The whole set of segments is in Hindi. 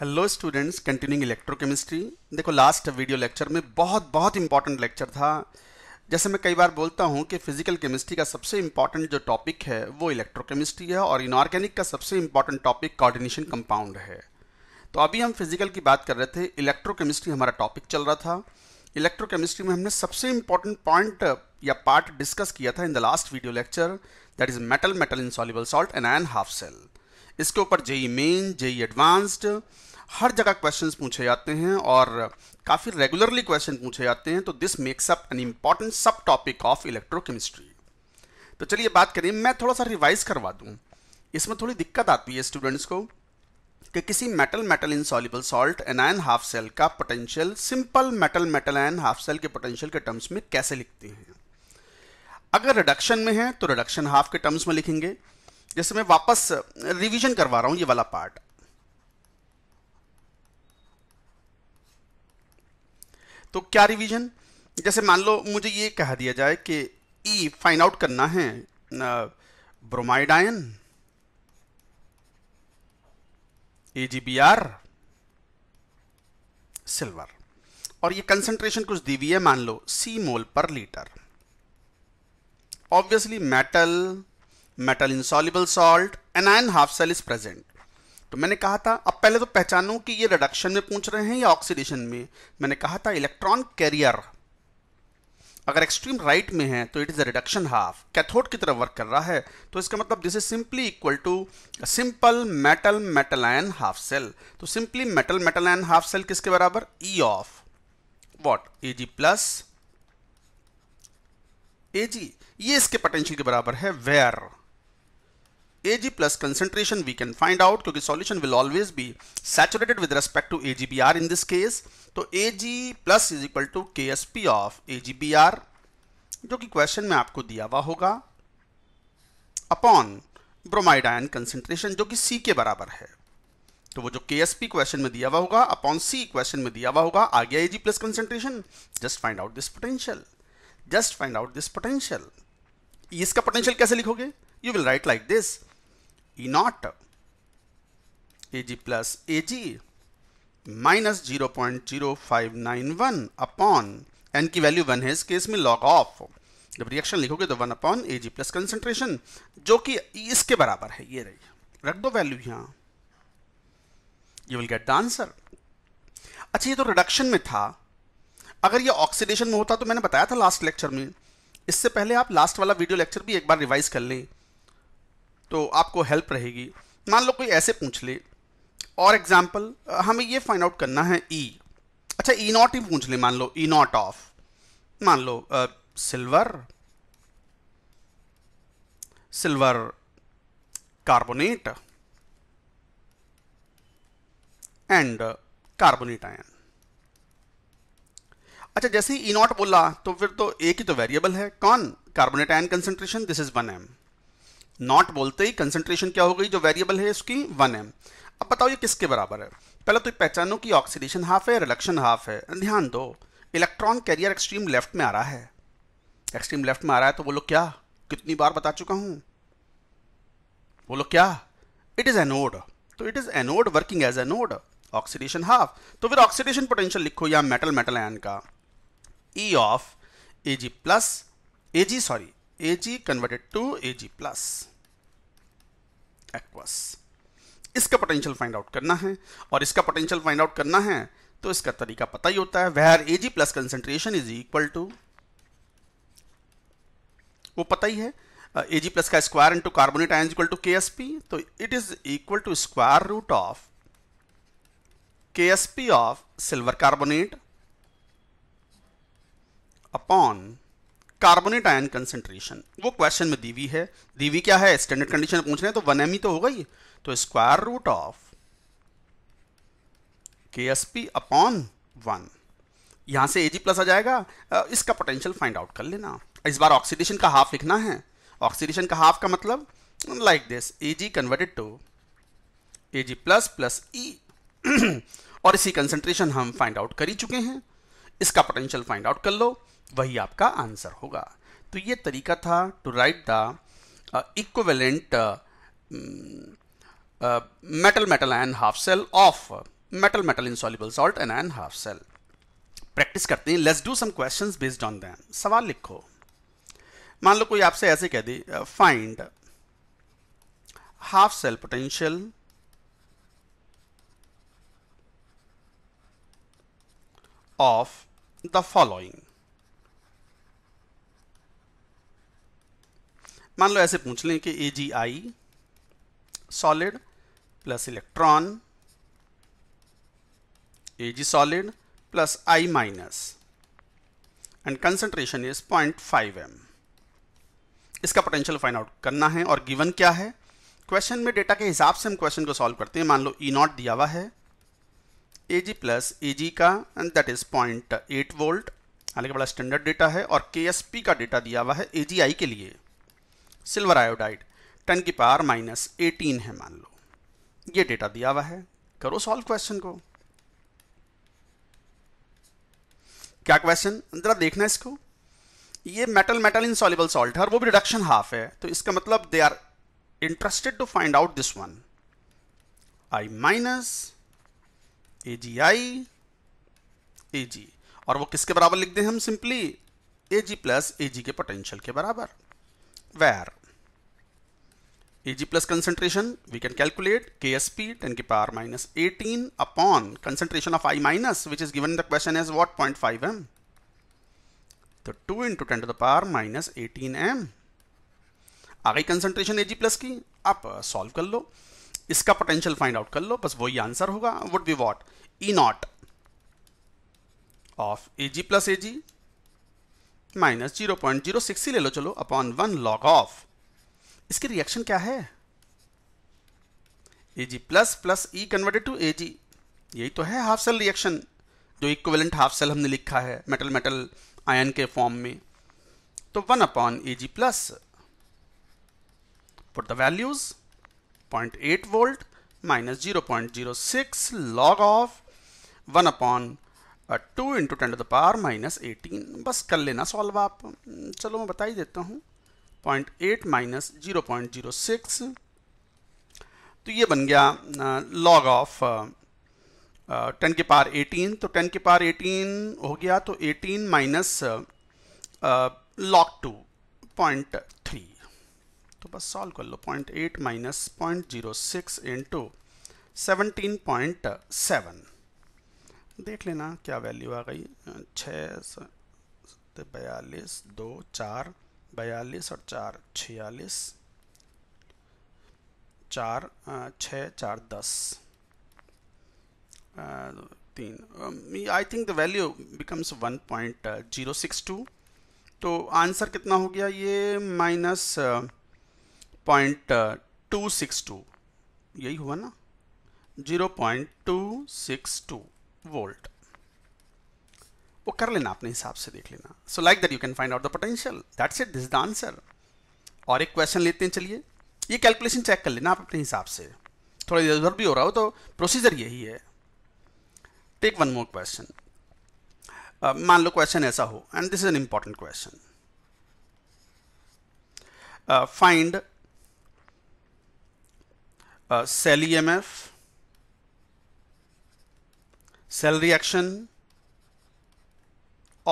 हेलो स्टूडेंट्स कंटिन्यूइंग इलेक्ट्रोकेमिस्ट्री देखो लास्ट वीडियो लेक्चर में बहुत बहुत इंपॉर्टेंट लेक्चर था जैसे मैं कई बार बोलता हूँ कि फिजिकल केमिस्ट्री का सबसे इंपॉर्टेंट जो टॉपिक है वो इलेक्ट्रोकेमिस्ट्री है और इनऑर्गेनिक का सबसे इंपॉर्टेंट टॉपिक कोऑर्डिनेशन कंपाउंड है तो अभी हम फिजिकल की बात कर रहे थे इलेक्ट्रोकेमिस्ट्री हमारा टॉपिक चल रहा था इलेक्ट्रोकेमिस्ट्री में हमने सबसे इंपॉर्टेंट पॉइंट या पार्ट डिस्कस किया था in the last video lecture that is metal metal insoluble salt and an half cell इसके ऊपर जेई मेन जेई एडवांस्ड हर जगह क्वेश्चंस पूछे जाते हैं और काफ़ी रेगुलरली क्वेश्चन पूछे जाते हैं तो this makes up an important subtopic of electrochemistry तो चलिए बात करें मैं थोड़ा सा रिवाइज करवा दूँ इसमें थोड़ी दिक्कत आती है स्टूडेंट्स को कि किसी metal metal insoluble salt anion half cell का potential simple metal metal ion half cell के पोटेंशियल के टर्म्स में कैसे लिखते हैं अगर रिडक्शन में है तो रिडक्शन हाफ के टर्म्स में लिखेंगे जैसे मैं वापस रिवीजन करवा रहा हूं ये वाला पार्ट तो क्या रिवीजन जैसे मान लो मुझे ये कह दिया जाए कि ई फाइंड आउट करना है bromide ion A G B R silver और ये कंसंट्रेशन कुछ दी हुई है मान लो C mole per litre obviously metal metal insoluble salt anion half cell is present तो मैंने कहा था अब पहले तो पहचानूं कि ये रिडक्शन में पूछ रहे हैं या ऑक्सीडेशन में मैंने कहा था इलेक्ट्रॉन कैरियर अगर एक्सट्रीम राइट right में है तो it is a reduction half cathode की तरफ वर्क कर रहा है तो इसका मतलब this is simply equal to simple metal metal ion half cell तो simply metal metal ion half cell किसके बराबर E of what A G plus A G ये इसके पोटेंशियल के बराबर है where Ag plus concentration we can find out क्योंकि solution will always be saturated with respect to AgBr in this case. तो Ag plus is equal to Ksp of AgBr जो कि question में आपको दिया हुआ होगा upon bromide ion concentration जो कि सी के बराबर है तो वो जो के एस पी क्वेश्चन में दिया हुआ होगा अपॉन सी क्वेश्चन में दिया हुआ होगा आ गया A G plus concentration just find out this potential just find out this potential इसका पोटेंशियल कैसे लिखोगे you will write like this E naught Ag plus Ag minus zero point zero five nine one upon n की वैल्यू वन है इस केस में लॉग ऑफ जब रिएक्शन लिखोगे तो one upon A G plus concentration जो कि इसके बराबर है ये रही रख दो वैल्यू यहां you will get the answer अच्छा ये तो रिडक्शन में था अगर ये ऑक्सीडेशन में होता तो मैंने बताया था लास्ट लेक्चर में इससे पहले आप लास्ट वाला वीडियो लेक्चर भी एक बार रिवाइज कर लें तो आपको हेल्प रहेगी मान लो कोई ऐसे पूछ ले और एग्जाम्पल हमें ये फाइंड आउट करना है ई e. अच्छा ई e नॉट ही पूछ ले मान लो ई नॉट ऑफ मान लो silver silver carbonate and carbonate ion अच्छा जैसे ही ई e नॉट बोला तो फिर तो एक ही तो वेरिएबल है कौन carbonate ion concentration this is one M not बोलते ही कंसेंट्रेशन क्या हो गई जो वेरिएबल है उसकी वन एम अब बताओ ये किसके बराबर है पहले तो पहचानो कि ऑक्सीडेशन हाफ है रिलक्शन हाफ है ध्यान दो इलेक्ट्रॉन कैरियर एक्सट्रीम लेफ्ट में आ रहा है एक्सट्रीम लेफ्ट में आ रहा है तो बोलो क्या कितनी बार बता चुका हूं बोलो क्या इट इज़ एनोड तो it is anode working as anode oxidation half तो फिर ऑक्सीडेशन पोटेंशियल लिखो या मेटल मेटल आयन का E of A G plus A G sorry Ag converted to Ag plus aqueous इसका पोटेंशियल फाइंड आउट करना है और इसका पोटेंशियल फाइंड आउट करना है तो इसका तरीका पता ही होता है where Ag plus plus concentration is equal to वो पता ही है Ag plus प्लस का square into carbonate ion equal to K तो it is equal to square root of K S P of silver carbonate upon carbonate ion concentration वो क्वेश्चन में दीवी है दीवी क्या है स्टैंडर्ड कंडीशन पूछ रहे हैं तो वन एम तो हो गई तो square root of K S P upon one यहां से जी प्लस आ जाएगा इसका पोटेंशियल फाइंड आउट कर लेना इस बार ऑक्सीडेशन का हाफ लिखना है ऑक्सीडेशन का हाफ का मतलब like this A G converted to A G plus plus E और इसी कंसेंट्रेशन हम फाइंड आउट कर ही चुके हैं इसका पोटेंशियल फाइंड आउट कर लो वही आपका आंसर होगा तो ये तरीका था to write the equivalent metal metal and half cell of metal metal insoluble salt and and half cell practice करते हैं let's do some questions based on then सवाल लिखो मान लो कोई आपसे ऐसे कह दे find half cell potential of the following मान लो ऐसे पूछ लें कि A G I solid plus electron A G solid plus I minus and concentration is point five M इसका पोटेंशियल फाइंड आउट करना है और गिवन क्या है क्वेश्चन में डेटा के हिसाब से हम क्वेश्चन को सॉल्व करते हैं मान लो ई e नॉट दिया हुआ है A G plus A G का and that is point eight volt हालांकि बड़ा स्टैंडर्ड डेटा है और के एस पी का डेटा दिया हुआ है ए जी आई के लिए सिल्वर आयोडाइड 10 की पावर माइनस एटीन है मान लो ये डेटा दिया हुआ है करो सॉल्व क्वेश्चन को क्या क्वेश्चन जरा देखना इसको ये metal metal insoluble salt है वो भी रिडक्शन हाफ है तो इसका मतलब they are interested to find out this one I minus A G I A G और वो किसके बराबर लिख दें हम simply A G plus A जी के पोटेंशियल के बराबर where Ag plus concentration we can calculate Ksp 10 to the power minus 18 upon concentration of I minus which is given in the question as what 0.5 m. So 2 into 10 to the power minus 18 m. आ concentration Ag plus ki, की solve सॉल्व कर लो इसका पोटेंशियल फाइंड आउट कर लो बस वही आंसर होगा would be what E naught Ag A G plus minus zero point zero six ही ले लो चलो अपॉन वन लॉग ऑफ इसकी रिएक्शन क्या है A G plus plus E converted to A G यही तो है हाफ सेल रिएक्शन जो इक्वेलेंट हाफ सेल हमने लिखा है मेटल मेटल आयन के फॉर्म में तो one upon A G plus eight volt minus zero point zero six log of one upon two into ten to the power minus eighteen बस कर लेना सॉल्व आप हम्म, चलो मैं बता ही देता हूँ point eight minus zero point zero six तो ये बन गया लॉग ऑफ टेन के पार एटीन तो टेन के पार एटीन हो गया तो eighteen minus log two point three तो बस सॉल्व कर लो point eight minus point zero six into seventeen point seven देख लेना क्या वैल्यू आ गई छः बयालीस दो चार बयालीस और चार छियालीस चार छः चार दस तीन I think the value becomes one point zero six two तो आंसर कितना हो गया ये minus point two six two यही हुआ ना zero point two six two volt वो कर लेना अपने हिसाब से देख लेना so like that you can find out the potential that's it this the answer और एक क्वेश्चन लेते हैं चलिए ये कैलकुलेशन चेक कर लेना आप अपने हिसाब से थोड़ा इधर उधर भी हो रहा हो तो प्रोसीजर यही है टेक वन मोर क्वेश्चन मान लो क्वेश्चन ऐसा हो and this is an important question find cell E M F cell reaction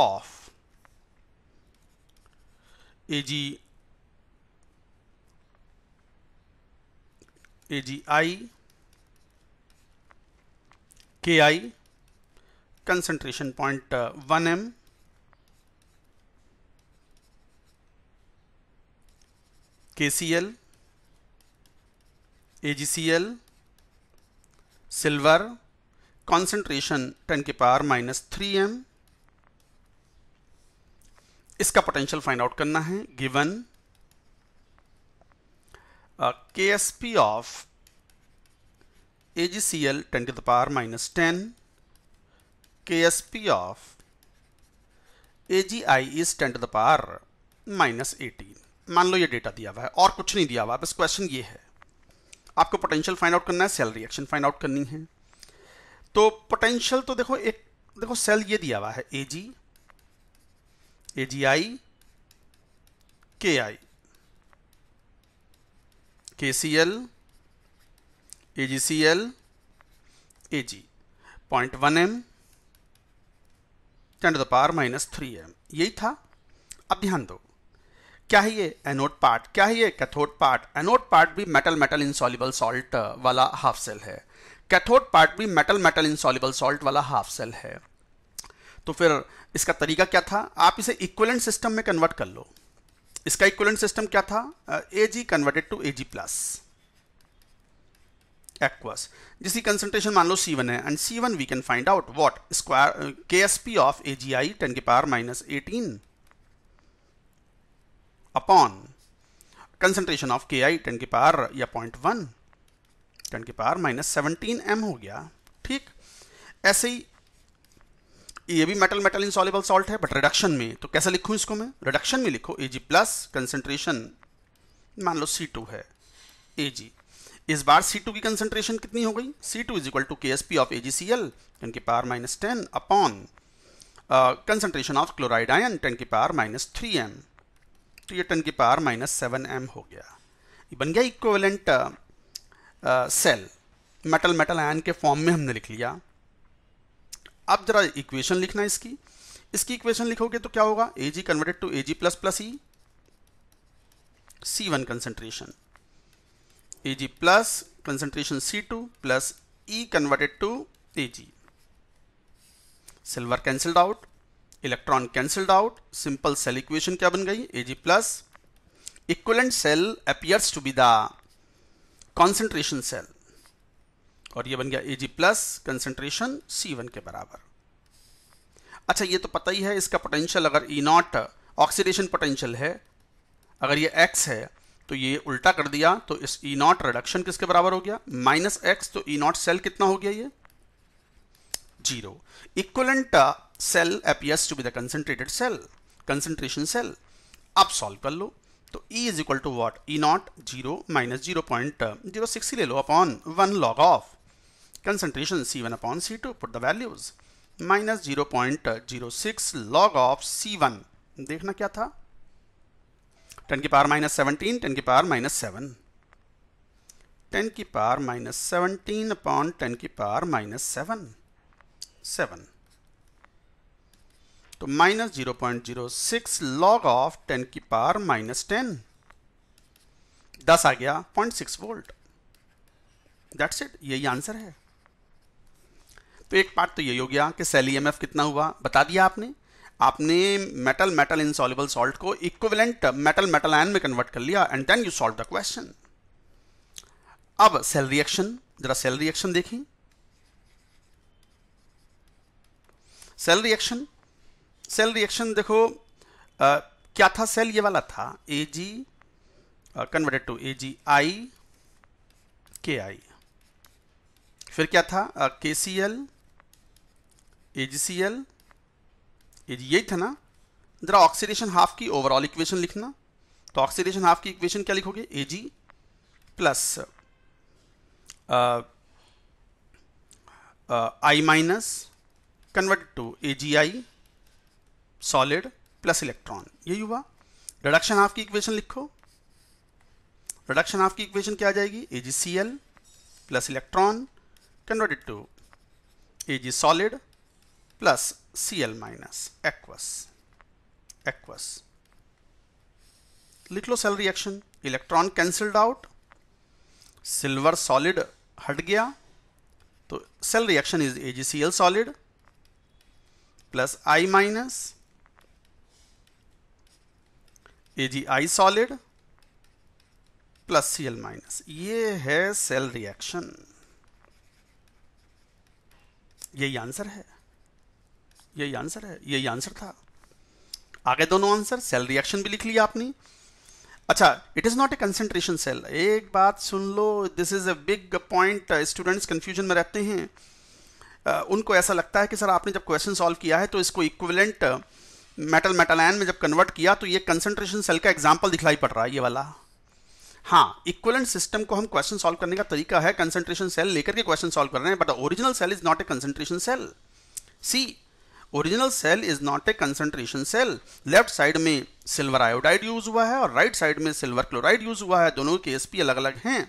of AG AGI KI concentration point, uh, 1m KCl AGCl silver concentration 10 के पावर माइनस थ्री एम इसका पोटेंशियल फाइंड आउट करना है given K S P of A G C L ten to the power minus ten K S P of A G I is ten to the power minus eighteen मान लो ये डेटा दिया हुआ है और कुछ नहीं दिया हुआ बस क्वेश्चन ये है आपको पोटेंशियल फाइंड आउट करना है सेल रिएक्शन फाइंड आउट करनी है तो पोटेंशियल तो देखो एक देखो सेल ये दिया हुआ है A ji A G I K I K C L A G C L A G point one M ten the power minus three M यही था अब ध्यान दो क्या है ये एनोड पार्ट क्या है ये कैथोड पार्ट एनोड पार्ट भी मेटल मेटल इनसॉल्युबल सॉल्ट वाला हाफ सेल है कैथोड पार्ट भी मेटल मेटल इंसॉल्युबल सॉल्ट वाला हाफ सेल है तो फिर इसका तरीका क्या था आप इसे इक्वलेंट सिस्टम में कन्वर्ट कर लो इसका इक्वलेंट सिस्टम क्या था A G converted to A G plus aqueous जिसकी कंसंट्रेशन मान लो वन है and one we can find out what square K P of I ten के power minus eighteen upon concentration of K I ten के पावर या पॉइंट वन टेन की पावर माइनस सेवनटीन एम हो गया ठीक ऐसे ही ये भी मेटल मेटल इंसॉलिबल सॉल्ट है बट रिडक्शन में तो कैसे लिखूं इसको मैं रिडक्शन में लिखो ए जी प्लस कंसेंट्रेशन मान लो सी टू है ए जी इस बार सी टू की कंसनट्रेशन कितनी हो गई C two is equal to K S P of A G C L ten की power minus ten upon concentration of chloride ion ten की पावर माइनस थ्री एम तो ये टेन की पावर माइनस सेवन एम हो गया ये बन गया equivalent cell metal metal ion के फॉर्म में हमने लिख लिया अब जरा इक्वेशन लिखना इसकी इसकी इक्वेशन लिखोगे तो क्या होगा A G converted to A G plus plus E C one concentration A G plus concentration C two plus E converted to A G silver cancelled out electron cancelled out simple cell equation क्या बन गई A G plus equivalent cell appears to be the concentration cell और ये बन गया A G plus concentration C one के बराबर अच्छा ये तो पता ही है इसका पोटेंशियल अगर ई नॉट ऑक्सीडेशन पोटेंशियल है अगर ये एक्स है तो ये उल्टा कर दिया तो इस ई नॉट रिडक्शन किसके बराबर हो गया माइनस एक्स तो ई नॉट सेल कितना हो गया ये zero equivalent cell appears to be the concentrated cell concentration cell आप सॉल्व कर लो तो E is equal to what E naught zero minus zero point zero six ही ले लो upon one log of concentration C one upon C two put the values minus zero point zero six log of C one देखना क्या था टेन की पावर माइनस सेवनटीन टेन की पावर माइनस सेवन टेन की power minus seventeen upon ten की पावर माइनस सेवन सेवन तो minus zero point zero six log of ten की पावर माइनस टेन दस आ गया point six volt that's it यही आंसर है तो एक पार्ट तो यही हो गया कि सेल ईएमएफ e कितना हुआ बता दिया आपने आपने मेटल मेटल इनसॉल्यूबल सॉल्ट को इक्विवेलेंट मेटल मेटल आयन में कन्वर्ट कर लिया and then you solve the question अब सेल रिएक्शन जरा सेल रिएक्शन देखें सेल रिएक्शन सेल रिएक्शन देखो आ, क्या था सेल ये वाला था A G converted to A G I K आई फिर क्या था के C L A G C L A G यही था ना जरा ऑक्सीडेशन हाफ की ओवरऑल इक्वेशन लिखना तो ऑक्सीडेशन हाफ की इक्वेशन क्या लिखोगे A G plus I minus converted to A G I solid plus electron यही हुआ रिडक्शन ऑफ की इक्वेशन लिखो रिडक्शन ऑफ की इक्वेशन क्या आ जाएगी A G C L plus electron converted to A G solid plus C L minus aqueous aqueous लिख लो cell reaction electron cancelled out silver solid हट गया तो cell reaction is A G C L solid plus I minus G I solid plus C L minus ये है सेल रिएक्शन यही आंसर है यही आंसर है यही आंसर था आगे दोनों आंसर सेल रिएक्शन भी लिख लिया आपने अच्छा it is not a concentration cell एक बात सुन लो this is a big point students confusion में रहते हैं uh, उनको ऐसा लगता है कि सर आपने जब क्वेश्चन सॉल्व किया है तो इसको equivalent uh, metal metal ion में जब कन्वर्ट किया तो ये कंसंट्रेशन सेल का एग्जाम्पल दिखलाई पड़ रहा है ये वाला हाँ इक्वलेंट सिस्टम को हम क्वेश्चन सॉल्व करने का तरीका है कंसंट्रेशन सेल लेकर के क्वेश्चन सॉल्व कर रहे हैं but original cell is not a concentration cell see original cell is not a concentration cell left side में सिल्वर आयोडाइड यूज हुआ है और राइट right साइड में सिल्वर क्लोराइड यूज हुआ है दोनों के एसपी अलग अलग हैं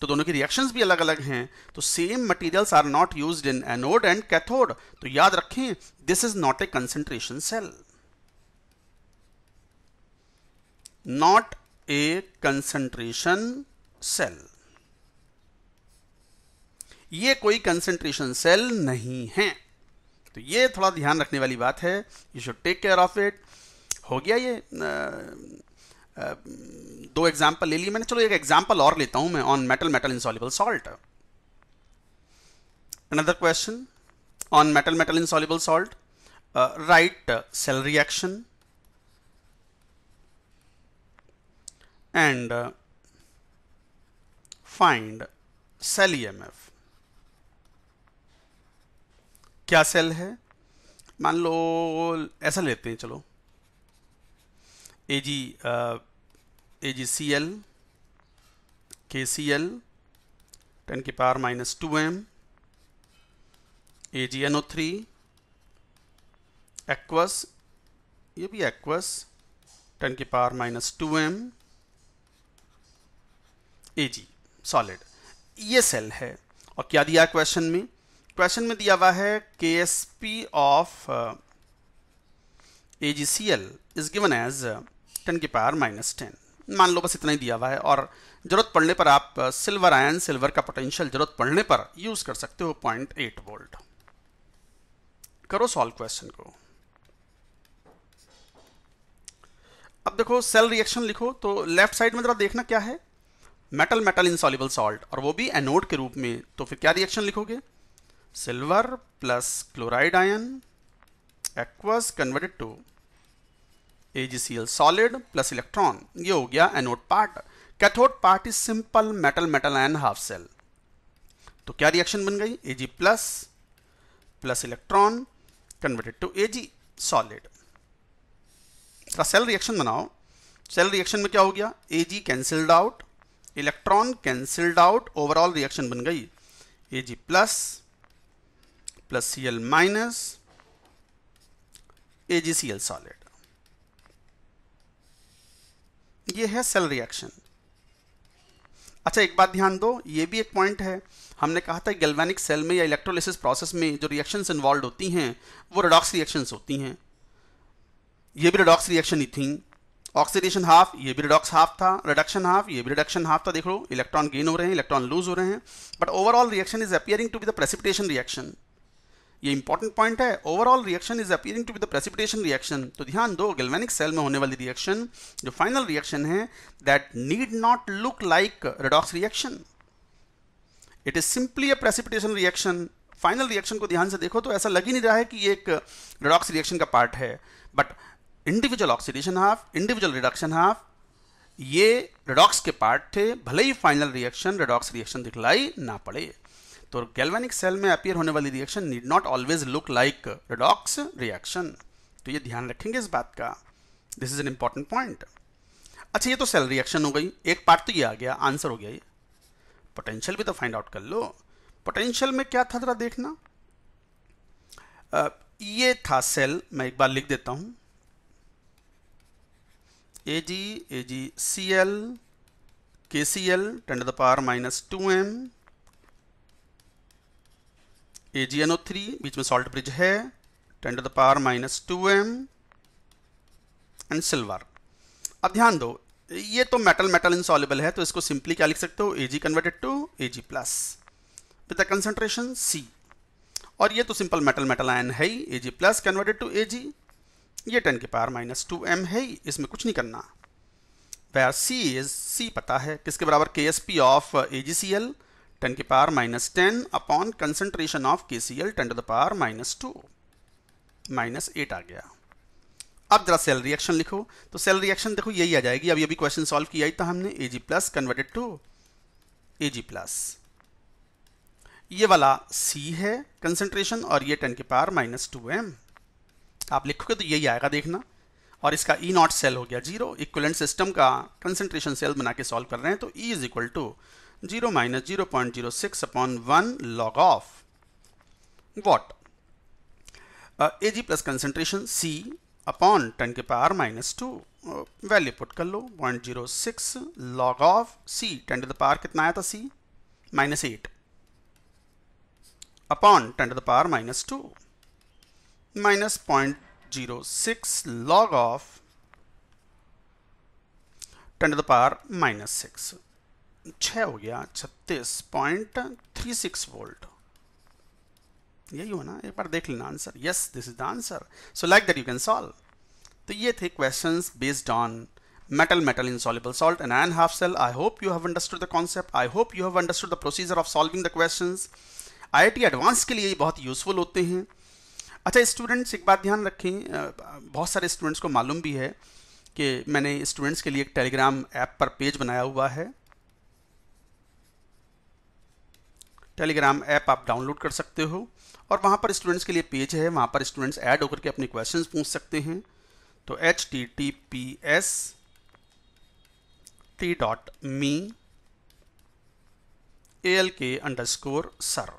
तो दोनों की रिएक्शंस भी अलग अलग हैं तो same materials are not used in anode and cathode तो याद रखें this is not a concentration cell not a concentration cell ये कोई कंसेंट्रेशन सेल नहीं है तो ये थोड़ा ध्यान रखने वाली बात है you should take care of it हो गया ये दो एग्जाम्पल ले लिए मैंने चलो एक एग्जाम्पल और लेता हूं मैं on metal metal insoluble salt another question on metal metal insoluble salt right cell reaction and find cell E M F क्या सेल है मान लो ऐसा लेते हैं चलो AG, uh, AGCL, KCl, 10 की power minus two M A G N O three aqueous ये भी एक्वस 10 की power minus two M A G solid ये सेल है और क्या दिया क्वेश्चन में क्वेश्चन में दिया हुआ है K S P of A G C L is given as ten की पावर माइनस टेन मान लो बस इतना ही दिया हुआ है और जरूरत पड़ने पर आप सिल्वर आयन सिल्वर का पोटेंशियल जरूरत पड़ने पर यूज कर सकते हो पॉइंट एट वोल्ट करो सॉल्व क्वेश्चन को अब देखो सेल रिएक्शन लिखो तो लेफ्ट साइड में जरा देखना क्या है मेटल मेटल इंसॉल्युबल सॉल्ट और वो भी एनोड के रूप में तो फिर क्या रिएक्शन लिखोगे silver plus chloride ion aqueous converted to AgCl solid plus electron ये हो गया anode part cathode part is simple metal metal and half cell तो क्या रिएक्शन बन गई Ag plus plus electron converted to Ag solid इसका सेल रिएक्शन बनाओ सेल रिएक्शन में क्या हो गया Ag cancelled out electron cancelled out overall reaction बन गई Ag plus plus C L minus AgCl solid ये है सेल रिएक्शन अच्छा एक बात ध्यान दो ये भी एक पॉइंट है हमने कहा था गैल्वेनिक सेल में या इलेक्ट्रोलिसिस प्रोसेस में जो रिएक्शंस इन्वॉल्व होती हैं वो रेडॉक्स रिएक्शंस होती हैं ये भी रेडॉक्स रिएक्शन ही थी ऑक्सीडेशन हाफ ये भी रेडॉक्स हाफ था रिडक्शन हाफ ये भी रिडक्शन हाफ था देख लो इलेक्ट्रॉन गेन हो रहे हैं इलेक्ट्रॉन लूज हो रहे हैं but overall reaction is appearing to be the precipitation reaction ये इंपॉर्टेंट पॉइंट है overall reaction is appearing to be the precipitation reaction तो ध्यान दो गैल्वेनिक सेल में होने वाली रिएक्शन जो फाइनल रिएक्शन है that need not look like redox reaction it is simply a precipitation reaction final reaction को ध्यान से देखो तो ऐसा लग ही नहीं रहा है कि ये एक रेडॉक्स रिएक्शन का पार्ट है but individual oxidation half individual reduction half ये रेडॉक्स के पार्ट थे भले ही फाइनल रिएक्शन रेडॉक्स रिएक्शन दिखलाई ना पड़े तो गैल्वेनिक सेल में अपियर होने वाली reaction need not always look like redox reaction तो ये ध्यान रखेंगे इस बात का this is an important point अच्छा ये तो सेल रिएक्शन हो गई एक पार्ट तो ये आ गया आंसर हो गया ये पोटेंशियल भी तो फाइंड आउट कर लो पोटेंशियल में क्या था जरा देखना आ, ये था सेल मैं एक बार लिख देता हूं ए जी ए G C L K C L ten the power minus two M A G N O three बीच में सॉल्ट ब्रिज है ten to the power minus two M and silver अब ध्यान दो ये तो मेटल मेटल इंसॉलिबल है तो इसको सिंपली क्या लिख सकते हो A G converted to A G plus with the C और ये तो सिंपल मेटल मेटल आयन है ही A G plus converted to A G ये टेन के पावर माइनस टू एम है ही इसमें कुछ नहीं करना वे सी इज सी पता है किसके बराबर K S P of A G C L 10 की power minus ten upon concentration of K C L ten to the power minus two minus eight आ गया अब जरा सेल रिएक्शन लिखो तो सेल रिएक्शन देखो यही आ जाएगी अभी अभी क्वेश्चन सॉल्व किया ही था हमने A G plus converted to A G plus ये वाला सी है कंसंट्रेशन और ये टेन के पावर माइनस टू एम आप लिखोगे तो यही आएगा देखना और इसका ई नॉट सेल हो गया जीरो इक्वलेंट सिस्टम का कंसंट्रेशन सेल बना के सॉल्व कर रहे हैं तो E is equal to 0 minus 0 0.06 upon 1 log of what? Uh, Ag plus concentration C upon ten के power minus two value put कर लो point zero six log of C ten to the power कितना आया था C minus eight upon ten to the power minus two minus point zero six log of ten to the power minus six छ हो गया छत्तीस पॉइंट थ्री सिक्स वोल्ट यही हो ना एक बार देख लेना answer yes this is the answer so like that you can solve तो ये थे questions based on metal metal insoluble salt and ion half cell i hope you have understood concept I hope you you have understood the procedure of solving the questions iit advance के लिए बहुत यूजफुल होते हैं अच्छा स्टूडेंट्स एक बात ध्यान रखें बहुत सारे स्टूडेंट्स को मालूम भी है कि मैंने स्टूडेंट्स के लिए एक टेलीग्राम ऐप पर पेज बनाया हुआ है टेलीग्राम ऐप आप डाउनलोड कर सकते हो और वहाँ पर स्टूडेंट्स के लिए पेज है वहाँ पर स्टूडेंट्स ऐड होकर के अपने क्वेश्चन पूछ सकते हैं तो H T T P S T dot M E L K underscore sir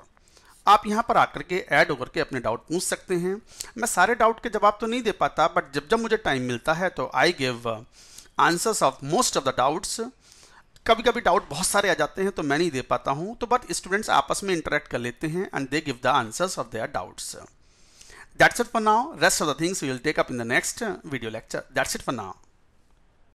आप यहाँ पर आकर के ऐड होकर के अपने डाउट पूछ सकते हैं मैं सारे डाउट के जवाब तो नहीं दे पाता बट जब जब मुझे टाइम मिलता है तो I give answers of most of the doubts कभी कभी डाउट बहुत सारे आ जाते हैं तो मैं नहीं दे पाता हूं तो बट स्टूडेंट्स आपस में इंटरेक्ट कर लेते हैं and they give the answers of their doubts that's it for now rest of the things will take up in the next video lecture that's it for now